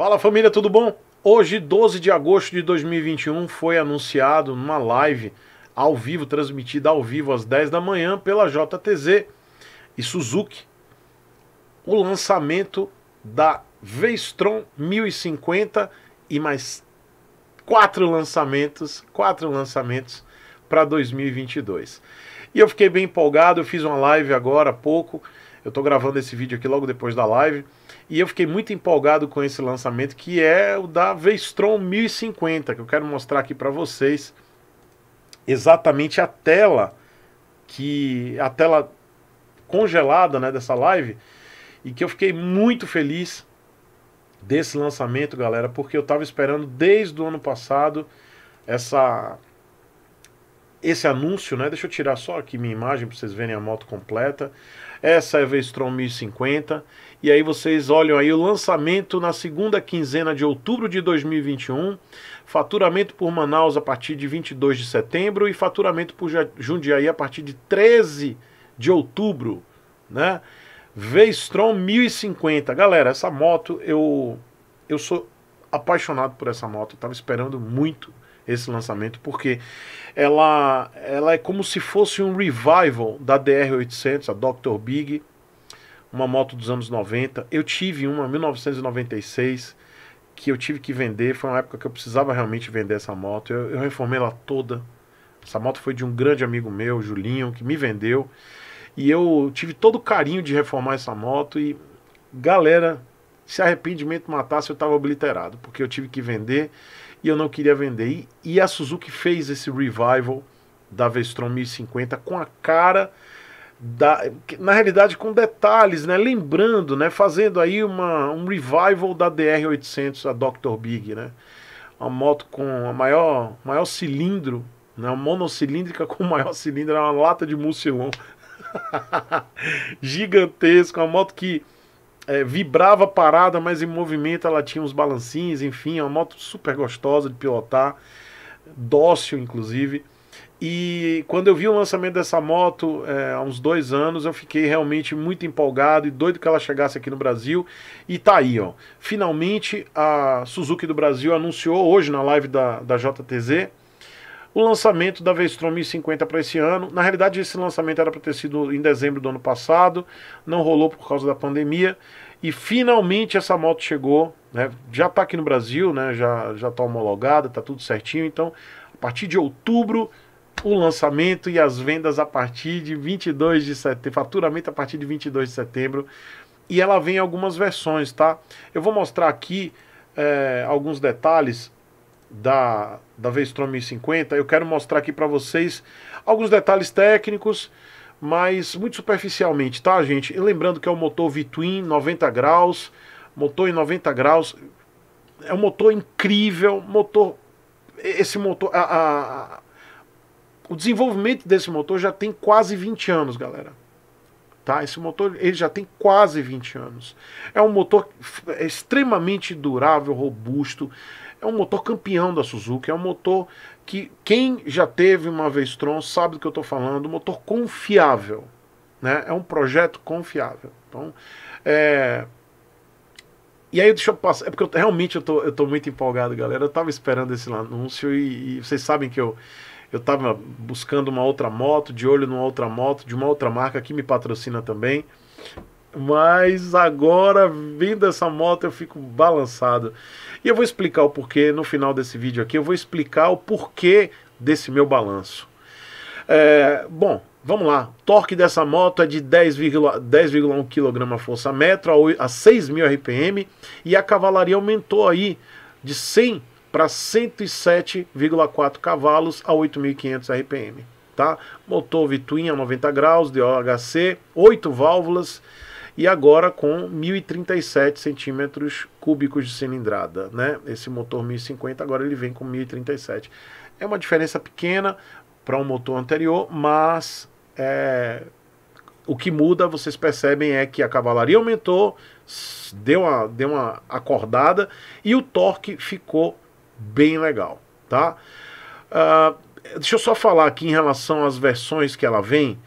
Fala família, tudo bom? Hoje, 12 de agosto de 2021, foi anunciado numa live ao vivo, transmitida ao vivo às 10 da manhã pela JTZ e Suzuki, o lançamento da Vestron 1050 e mais quatro lançamentos, quatro lançamentos para 2022. E eu fiquei bem empolgado, eu fiz uma live agora há pouco, eu estou gravando esse vídeo aqui logo depois da live e eu fiquei muito empolgado com esse lançamento, que é o da Vestron 1050, que eu quero mostrar aqui para vocês exatamente a tela que a tela congelada, né, dessa live, e que eu fiquei muito feliz desse lançamento, galera, porque eu estava esperando desde o ano passado essa esse anúncio, né? Deixa eu tirar só aqui minha imagem para vocês verem a moto completa. Essa é a Vestron 1050. E aí vocês olham aí o lançamento na segunda quinzena de outubro de 2021, faturamento por Manaus a partir de 22 de setembro e faturamento por Jundiaí a partir de 13 de outubro, né? Vestron 1050. Galera, essa moto eu eu sou apaixonado por essa moto, eu tava esperando muito esse lançamento, porque ela, ela é como se fosse um revival da DR800, a Dr. Big, uma moto dos anos 90. Eu tive uma, 1996, que eu tive que vender. Foi uma época que eu precisava realmente vender essa moto. Eu, eu reformei ela toda. Essa moto foi de um grande amigo meu, Julinho, que me vendeu. E eu tive todo o carinho de reformar essa moto. E, galera, se arrependimento matasse, eu estava obliterado, porque eu tive que vender e eu não queria vender. E, e a Suzuki fez esse revival da Vestron 1050 com a cara da, na realidade com detalhes, né? Lembrando, né? Fazendo aí uma, um revival da DR800, a Dr. Big, né? Uma moto com a maior, maior cilindro, né? Uma monocilíndrica com maior cilindro, uma lata de Mousselon. Gigantesca, uma moto que é, vibrava parada, mas em movimento ela tinha uns balancinhos, enfim, é uma moto super gostosa de pilotar, dócil inclusive. E quando eu vi o lançamento dessa moto é, há uns dois anos, eu fiquei realmente muito empolgado e doido que ela chegasse aqui no Brasil. E tá aí, ó. Finalmente a Suzuki do Brasil anunciou hoje na live da, da JTZ o lançamento da Vestron 1050 para esse ano. Na realidade, esse lançamento era para ter sido em dezembro do ano passado, não rolou por causa da pandemia. E finalmente essa moto chegou, né? já está aqui no Brasil, né? já está homologada, está tudo certinho. Então, a partir de outubro, o lançamento e as vendas a partir de 22 de setembro, faturamento a partir de 22 de setembro. E ela vem em algumas versões, tá? Eu vou mostrar aqui é, alguns detalhes da, da Vestron 1050, eu quero mostrar aqui para vocês alguns detalhes técnicos, mas muito superficialmente, tá, gente? E lembrando que é um motor V-Twin 90 graus, motor em 90 graus, é um motor incrível, motor esse motor a, a, a, o desenvolvimento desse motor já tem quase 20 anos, galera. Tá? Esse motor ele já tem quase 20 anos. É um motor extremamente durável, robusto é um motor campeão da Suzuki, é um motor que quem já teve uma vez Tron sabe do que eu estou falando, um motor confiável, né? É um projeto confiável. Então, é... E aí, deixa eu passar. É porque eu, realmente eu tô, eu tô muito empolgado, galera. Eu tava esperando esse anúncio e, e vocês sabem que eu, eu tava buscando uma outra moto, de olho numa outra moto, de uma outra marca que me patrocina também. Mas agora, vendo essa moto, eu fico balançado. E eu vou explicar o porquê no final desse vídeo aqui. Eu vou explicar o porquê desse meu balanço. É, bom, vamos lá. O torque dessa moto é de 10,1 10, kg força metro a 6.000 RPM e a cavalaria aumentou aí de 100 para 107,4 cavalos a 8.500 RPM. Tá? Motor Vituinha 90 graus, DOHC, 8 válvulas e agora com 1.037 centímetros cúbicos de cilindrada. Né? Esse motor 1050 agora ele vem com 1.037. É uma diferença pequena para um motor anterior, mas é, o que muda, vocês percebem, é que a cavalaria aumentou, deu uma, deu uma acordada e o torque ficou bem legal. Tá? Uh, deixa eu só falar aqui em relação às versões que ela vem.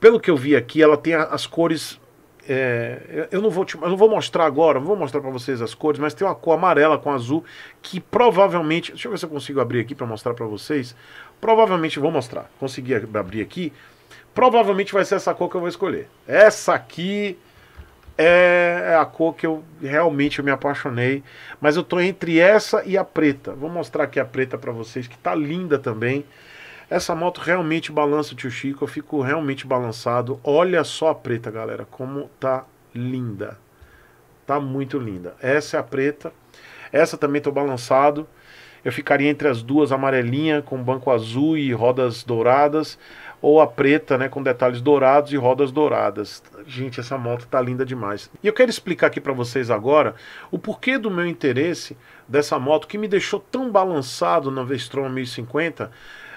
Pelo que eu vi aqui, ela tem as cores é, eu, não vou te, eu não vou mostrar agora, não vou mostrar para vocês as cores, mas tem uma cor amarela com azul que provavelmente. Deixa eu ver se eu consigo abrir aqui para mostrar para vocês. Provavelmente vou mostrar. Consegui abrir aqui. Provavelmente vai ser essa cor que eu vou escolher. Essa aqui é, é a cor que eu realmente me apaixonei, mas eu tô entre essa e a preta. Vou mostrar aqui a preta para vocês que tá linda também. Essa moto realmente balança, tio Chico. Eu fico realmente balançado. Olha só a preta, galera, como tá linda. Tá muito linda. Essa é a preta. Essa também tô balançado. Eu ficaria entre as duas, amarelinha com banco azul e rodas douradas, ou a preta, né, com detalhes dourados e rodas douradas. Gente, essa moto tá linda demais. E eu quero explicar aqui para vocês agora o porquê do meu interesse dessa moto que me deixou tão balançado na Vestron 1050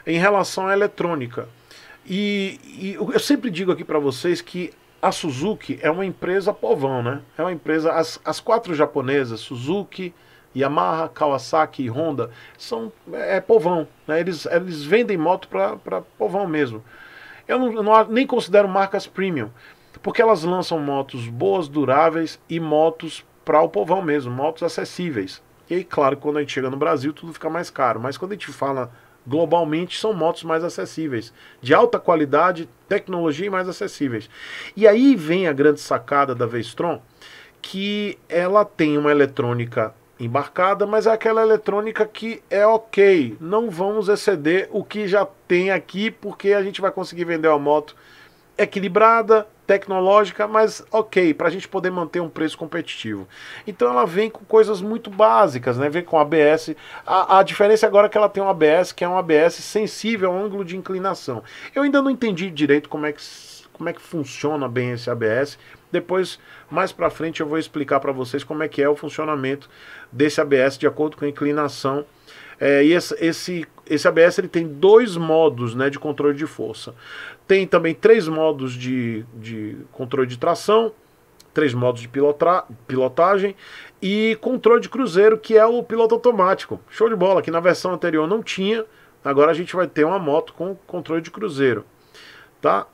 em relação à eletrônica. E, e eu sempre digo aqui para vocês que a Suzuki é uma empresa povão, né? É uma empresa, as, as quatro japonesas, Suzuki, Yamaha, Kawasaki e Honda, são é, é povão, né? Eles, eles vendem moto para povão mesmo. Eu não, não, nem considero marcas premium, porque elas lançam motos boas, duráveis e motos para o povão mesmo, motos acessíveis. E aí, claro, quando a gente chega no Brasil, tudo fica mais caro, mas quando a gente fala globalmente são motos mais acessíveis, de alta qualidade, tecnologia e mais acessíveis. E aí vem a grande sacada da Vestron, que ela tem uma eletrônica embarcada, mas é aquela eletrônica que é ok, não vamos exceder o que já tem aqui, porque a gente vai conseguir vender uma moto equilibrada, tecnológica, mas ok, para a gente poder manter um preço competitivo. Então ela vem com coisas muito básicas, né? Vem com ABS. A, a diferença agora é que ela tem um ABS que é um ABS sensível ao ângulo de inclinação. Eu ainda não entendi direito como é que como é que funciona bem esse ABS. Depois, mais para frente, eu vou explicar para vocês como é que é o funcionamento desse ABS de acordo com a inclinação. É, e esse, esse esse ABS ele tem dois modos né, de controle de força. Tem também três modos de, de controle de tração, três modos de pilotra, pilotagem e controle de cruzeiro, que é o piloto automático. Show de bola, que na versão anterior não tinha, agora a gente vai ter uma moto com controle de cruzeiro. Tá?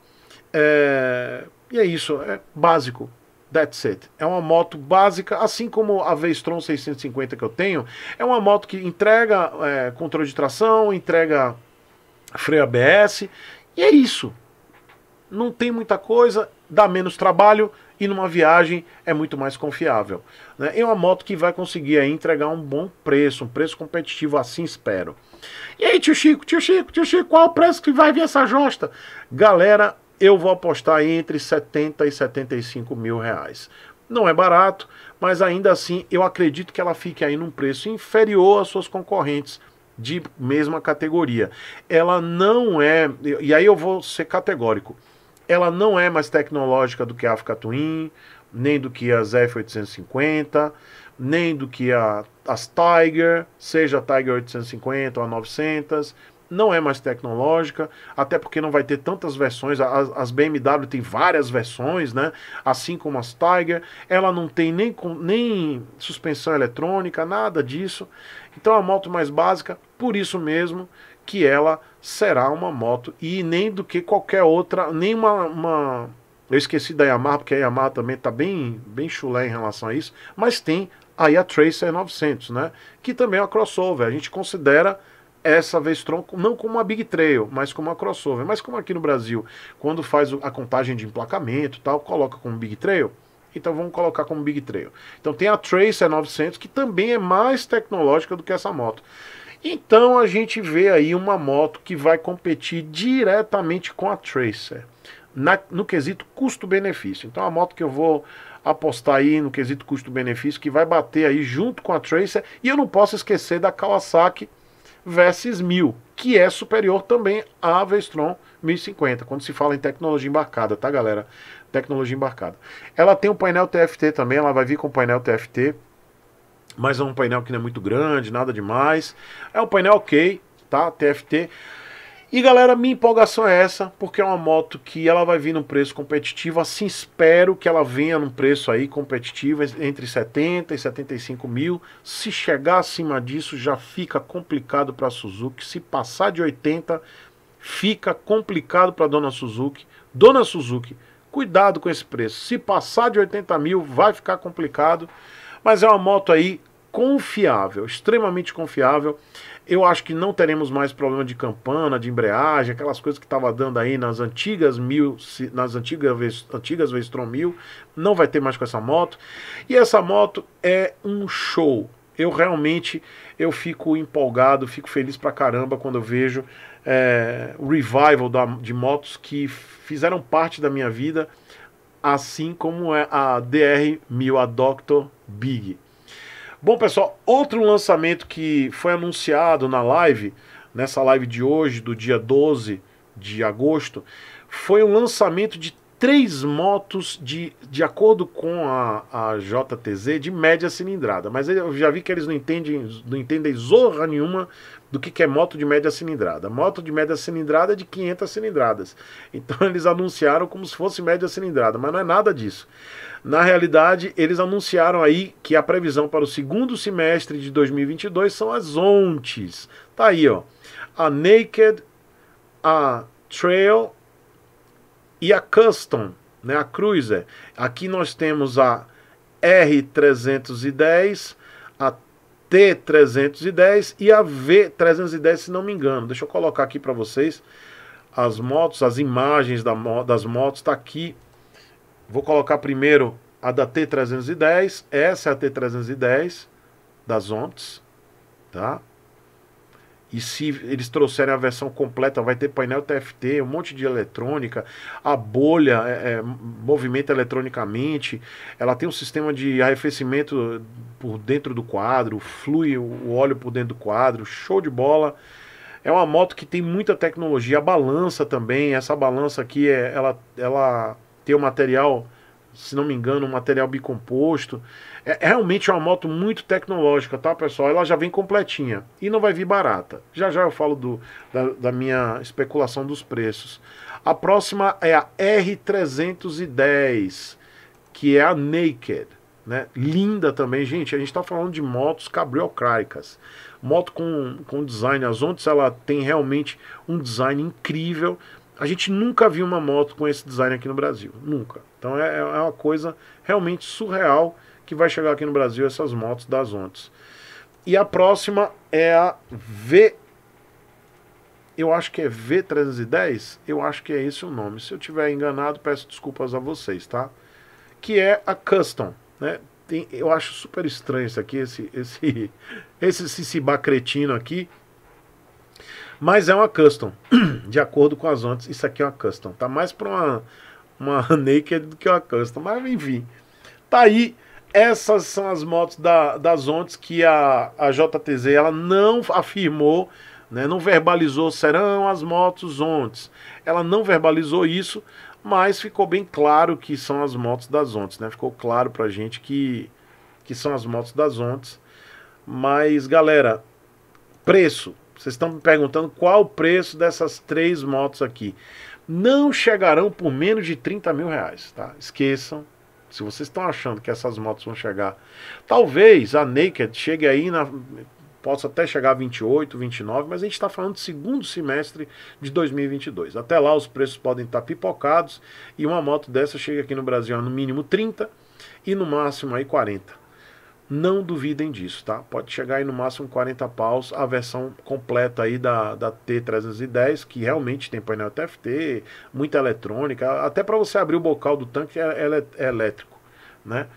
É, e é isso, é básico. That's it. É uma moto básica, assim como a Vestron 650 que eu tenho. É uma moto que entrega é, controle de tração, entrega freio ABS. E é isso. Não tem muita coisa, dá menos trabalho e numa viagem é muito mais confiável. Né? É uma moto que vai conseguir aí, entregar um bom preço, um preço competitivo, assim espero. E aí, tio Chico, tio Chico, tio Chico, qual o preço que vai vir essa josta? Galera, eu vou apostar entre 70 e 75 mil reais. Não é barato, mas ainda assim eu acredito que ela fique aí num preço inferior às suas concorrentes de mesma categoria. Ela não é, e aí eu vou ser categórico, ela não é mais tecnológica do que a Africa Twin, nem do que as F850, nem do que a, as Tiger, seja a Tiger 850 ou a 900, não é mais tecnológica, até porque não vai ter tantas versões. As, as BMW tem várias versões, né? Assim como as Tiger, ela não tem nem, nem suspensão eletrônica, nada disso. Então é uma moto mais básica, por isso mesmo que ela será uma moto e nem do que qualquer outra, nem uma, uma... eu esqueci da Yamaha, porque a Yamaha também está bem, bem chulé em relação a isso, mas tem aí a Tracer 900, né? Que também é uma crossover, a gente considera essa vez tronco, não como uma Big Trail, mas como uma crossover. Mas como aqui no Brasil, quando faz a contagem de emplacamento tal, coloca como Big Trail, então vamos colocar como Big Trail. Então tem a Tracer 900, que também é mais tecnológica do que essa moto. Então a gente vê aí uma moto que vai competir diretamente com a Tracer. Na, no quesito custo-benefício. Então a moto que eu vou apostar aí no quesito custo-benefício, que vai bater aí junto com a Tracer. E eu não posso esquecer da Kawasaki versus 1000, que é superior também à Vestron 1050, quando se fala em tecnologia embarcada, tá galera? Tecnologia embarcada. Ela tem um painel TFT também, ela vai vir com painel TFT, mas é um painel que não é muito grande, nada demais. É um painel ok, tá? TFT. E galera, minha empolgação é essa, porque é uma moto que ela vai vir num preço competitivo, assim espero que ela venha num preço aí competitivo, entre 70 e 75 mil. Se chegar acima disso, já fica complicado para a Suzuki. Se passar de 80, fica complicado para a Dona Suzuki. Dona Suzuki, cuidado com esse preço. Se passar de 80 mil, vai ficar complicado. Mas é uma moto aí confiável, extremamente confiável. Eu acho que não teremos mais problema de campana, de embreagem, aquelas coisas que estava dando aí nas antigas mil, nas antigas, antigas Vestron 1000, não vai ter mais com essa moto. E essa moto é um show. Eu realmente eu fico empolgado, fico feliz pra caramba quando eu vejo é, o revival da, de motos que fizeram parte da minha vida, assim como é a DR1000, a Doctor Big. Bom, pessoal, outro lançamento que foi anunciado na live, nessa live de hoje, do dia 12 de agosto, foi o lançamento de três motos de, de acordo com a, a JTZ de média cilindrada. Mas eu já vi que eles não entendem, não entendem zorra nenhuma do que, que é moto de média cilindrada. Moto de média cilindrada é de 500 cilindradas. Então eles anunciaram como se fosse média cilindrada, mas não é nada disso. Na realidade, eles anunciaram aí que a previsão para o segundo semestre de 2022 são as ontes, Tá aí, ó. A Naked, a Trail e a Custom, né, a Cruiser. Aqui nós temos a R310, a T310 e a V310, se não me engano. Deixa eu colocar aqui para vocês as motos, as imagens da, das motos, está aqui. Vou colocar primeiro a da T310, essa é a T310 das Ontes, tá? E se eles trouxerem a versão completa, vai ter painel TFT, um monte de eletrônica, a bolha é, é, movimenta eletronicamente, ela tem um sistema de arrefecimento por dentro do quadro, flui o óleo por dentro do quadro, show de bola. É uma moto que tem muita tecnologia, a balança também, essa balança aqui, é, ela, ela tem o um material, se não me engano, um material bicomposto. É, é, realmente uma moto muito tecnológica, tá, pessoal? Ela já vem completinha e não vai vir barata. Já já eu falo do, da, da minha especulação dos preços. A próxima é a R310, que é a Naked. Né? Linda também, gente. A gente está falando de motos cabriocraicas. Moto com, com design. As Ontes ela tem realmente um design incrível. A gente nunca viu uma moto com esse design aqui no Brasil. Nunca. Então é, é uma coisa realmente surreal que vai chegar aqui no Brasil essas motos das Ontes. E a próxima é a V. Eu acho que é V310, eu acho que é esse o nome. Se eu tiver enganado, peço desculpas a vocês, tá? Que é a Custom, né? Tem, eu acho super estranho isso aqui, esse esse esse Cicibá cretino aqui. Mas é uma custom, de acordo com as ondas, isso aqui é uma custom. Tá mais para uma uma naked do que uma custom, mas enfim. Tá aí essas são as motos da, das ontes que a, a JTZ ela não afirmou, né, não verbalizou, serão as motos ontes. Ela não verbalizou isso, mas ficou bem claro que são as motos das ontes. Né? Ficou claro a gente que, que são as motos das ontes. Mas, galera, preço. Vocês estão me perguntando qual o preço dessas três motos aqui. Não chegarão por menos de 30 mil reais, tá? Esqueçam, se vocês estão achando que essas motos vão chegar, talvez a Naked chegue aí na possa até chegar a 28, 29, mas a gente está falando de segundo semestre de 2022. Até lá os preços podem estar tá pipocados e uma moto dessa chega aqui no Brasil no mínimo 30 e no máximo aí 40. Não duvidem disso, tá? Pode chegar aí no máximo 40 paus a versão completa aí da, da T310, que realmente tem painel TFT, muita eletrônica, até para você abrir o bocal do tanque é, é, é elétrico, né?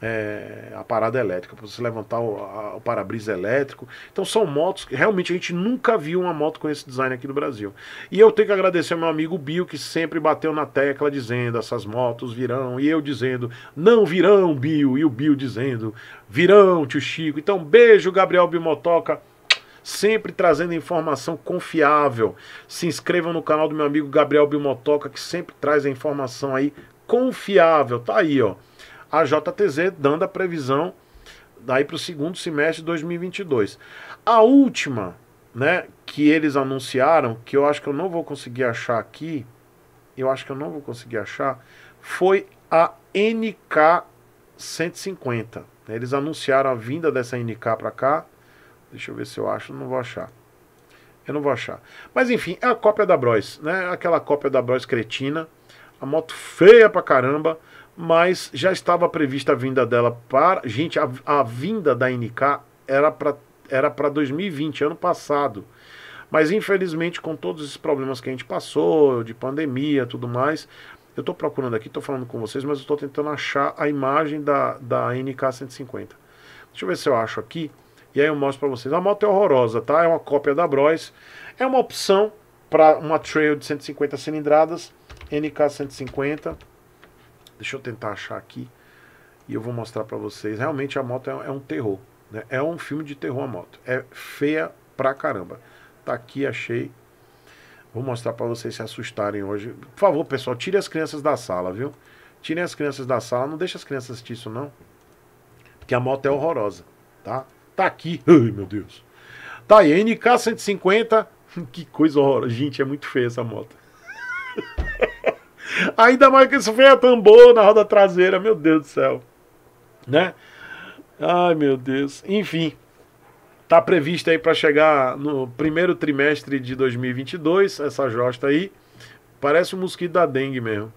é, a parada elétrica, para você levantar o, parabrisa o para-brisa elétrico. Então são motos que realmente a gente nunca viu uma moto com esse design aqui no Brasil. E eu tenho que agradecer ao meu amigo Bill, que sempre bateu na tecla dizendo essas motos virão, e eu dizendo não virão, Bill, e o Bill dizendo virão, tio Chico. Então beijo, Gabriel Bimotoca sempre trazendo informação confiável. Se inscrevam no canal do meu amigo Gabriel Bimotoca, que sempre traz a informação aí confiável. Tá aí, ó a JTZ, dando a previsão daí para o segundo semestre de 2022. A última, né, que eles anunciaram, que eu acho que eu não vou conseguir achar aqui, eu acho que eu não vou conseguir achar, foi a NK 150. Eles anunciaram a vinda dessa NK para cá. Deixa eu ver se eu acho, não vou achar. Eu não vou achar. Mas enfim, é a cópia da Bros, né? Aquela cópia da Bros cretina. A moto feia pra caramba mas já estava prevista a vinda dela para. Gente, a, a vinda da NK era para era 2020, ano passado. Mas infelizmente, com todos esses problemas que a gente passou, de pandemia tudo mais, eu estou procurando aqui, estou falando com vocês, mas estou tentando achar a imagem da, da NK150. Deixa eu ver se eu acho aqui. E aí eu mostro para vocês. A moto é horrorosa, tá? É uma cópia da Bros. É uma opção para uma trail de 150 cilindradas, NK 150. Deixa eu tentar achar aqui e eu vou mostrar para vocês. Realmente a moto é, é um terror, né? É um filme de terror a moto. É feia pra caramba. Tá aqui, achei. Vou mostrar para vocês se assustarem hoje. Por favor, pessoal, tire as crianças da sala, viu? Tirem as crianças da sala, não deixe as crianças assistir isso não. Porque a moto é horrorosa, tá? Tá aqui. Ai, meu Deus. Tá aí, NK 150. Que coisa horrorosa. Gente, é muito feia essa moto. Ainda mais que isso foi a tambor na roda traseira, meu Deus do céu. Né? Ai, meu Deus. Enfim, tá previsto aí para chegar no primeiro trimestre de 2022 essa josta aí. Parece um mosquito da dengue mesmo.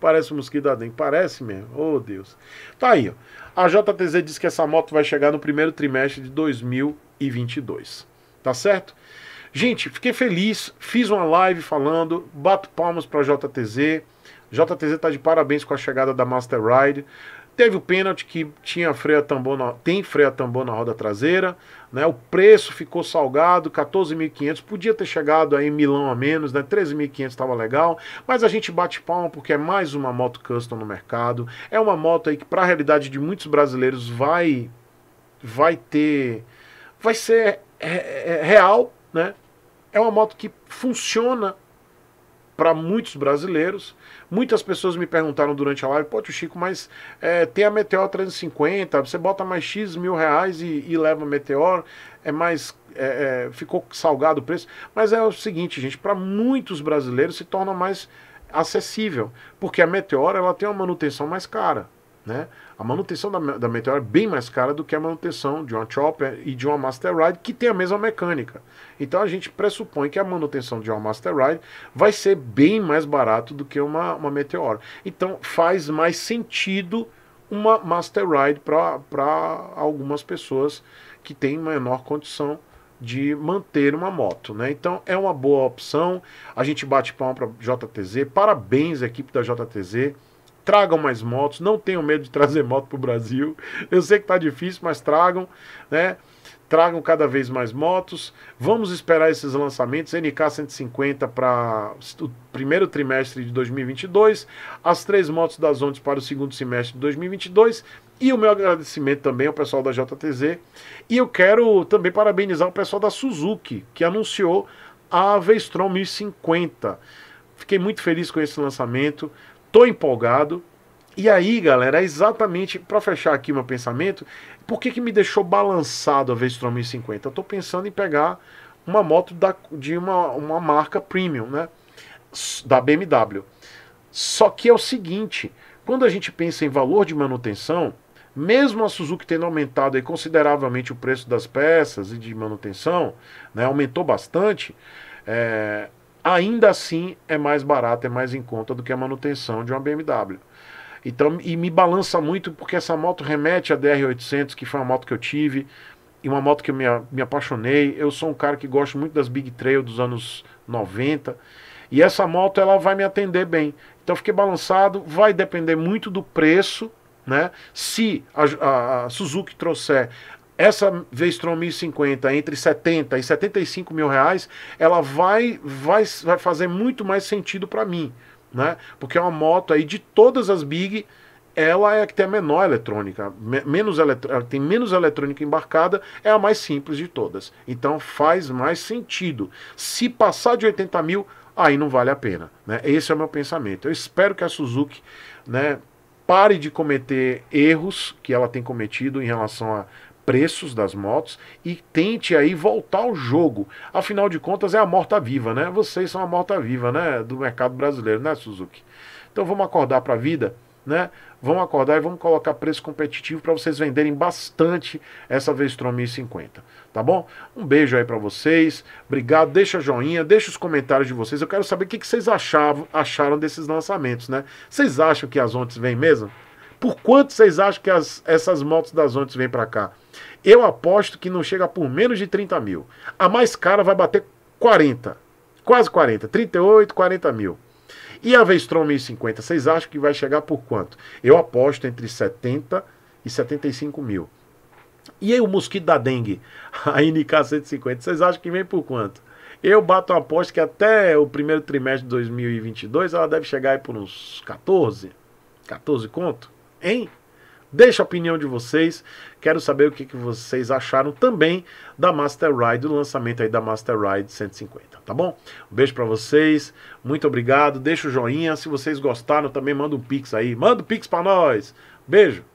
Parece um mosquito da dengue, parece mesmo. Oh, Deus. Tá aí, ó. A JTZ diz que essa moto vai chegar no primeiro trimestre de 2022. Tá certo? Gente, fiquei feliz, fiz uma live falando, bato palmas para a JTZ. JTZ está de parabéns com a chegada da Master Ride. Teve o pênalti que tinha freio a tambor na, tem freio a tambor na roda traseira, né? O preço ficou salgado, 14.500, podia ter chegado aí milão a menos, né? 13.500 estava legal, mas a gente bate palma porque é mais uma moto custom no mercado. É uma moto aí que para a realidade de muitos brasileiros vai vai ter vai ser é, é, é real, né? É uma moto que funciona para muitos brasileiros. Muitas pessoas me perguntaram durante a live, pô, Chico, mas é, tem a Meteor 350, você bota mais X mil reais e, e leva a Meteor, é mais. É, é, ficou salgado o preço. Mas é o seguinte, gente, para muitos brasileiros se torna mais acessível, porque a Meteor ela tem uma manutenção mais cara. Né? A manutenção da, da Meteor é bem mais cara do que a manutenção de uma Chopper e de uma Master Ride, que tem a mesma mecânica. Então a gente pressupõe que a manutenção de uma Master Ride vai ser bem mais barato do que uma, uma Meteor. Então faz mais sentido uma Master Ride para algumas pessoas que têm menor condição de manter uma moto, né? Então é uma boa opção. A gente bate palma para JTZ. Parabéns equipe da JTZ tragam mais motos, não tenham medo de trazer moto para o Brasil. Eu sei que está difícil, mas tragam, né? Tragam cada vez mais motos. Vamos esperar esses lançamentos. NK 150 para o primeiro trimestre de 2022, as três motos das Ondas para o segundo semestre de 2022 e o meu agradecimento também ao pessoal da JTZ. E eu quero também parabenizar o pessoal da Suzuki, que anunciou a Vestron 1050. Fiquei muito feliz com esse lançamento. Tô empolgado. E aí, galera, é exatamente para fechar aqui meu pensamento, por que, que me deixou balançado a Vestron 1050? Eu tô pensando em pegar uma moto da, de uma, uma marca premium, né? Da BMW. Só que é o seguinte, quando a gente pensa em valor de manutenção, mesmo a Suzuki tendo aumentado consideravelmente o preço das peças e de manutenção, né, aumentou bastante, é, ainda assim é mais barato, é mais em conta do que a manutenção de uma BMW. Então, e me balança muito porque essa moto remete à DR800, que foi uma moto que eu tive, e uma moto que eu me, me apaixonei. Eu sou um cara que gosto muito das Big Trail dos anos 90, e essa moto ela vai me atender bem. Então, fiquei balançado, vai depender muito do preço né? Se a, a, a, Suzuki trouxer essa Vestron 1050 entre 70 e 75 mil reais, ela vai, vai, vai fazer muito mais sentido para mim, né? Porque é uma moto aí de todas as big, ela é a que tem a menor eletrônica, menos eletro, tem menos eletrônica embarcada, é a mais simples de todas. Então faz mais sentido. Se passar de 80 mil, aí não vale a pena, né? Esse é o meu pensamento. Eu espero que a Suzuki, né? Pare de cometer erros que ela tem cometido em relação a preços das motos e tente aí voltar ao jogo. Afinal de contas, é a morta-viva, né? Vocês são a morta-viva, né? Do mercado brasileiro, né, Suzuki? Então vamos acordar para a vida, né? Vamos acordar e vamos colocar preço competitivo para vocês venderem bastante essa Vestron 1050, tá bom? Um beijo aí para vocês, obrigado, deixa joinha, deixa os comentários de vocês, eu quero saber o que, vocês achavam, acharam desses lançamentos, né? Vocês acham que as Ontes vêm mesmo? Por quanto vocês acham que as, essas motos das Ontes vêm para cá? Eu aposto que não chega por menos de 30 mil. A mais cara vai bater 40, quase 40, 38, 40 mil. E a Vestrom 1050, vocês acham que vai chegar por quanto? Eu aposto entre 70 e 75 mil. E aí o mosquito da dengue, a NK 150, vocês acham que vem por quanto? Eu bato uma aposta que até o primeiro trimestre de 2022 ela deve chegar aí por uns 14, 14 conto, hein? Deixa a opinião de vocês. Quero saber o que, que vocês acharam também da Master Ride, do lançamento aí da Master Ride 150, tá bom? Um beijo para vocês, muito obrigado. Deixa o joinha. Se vocês gostaram, também manda um pix aí. Manda um pix para nós. Beijo.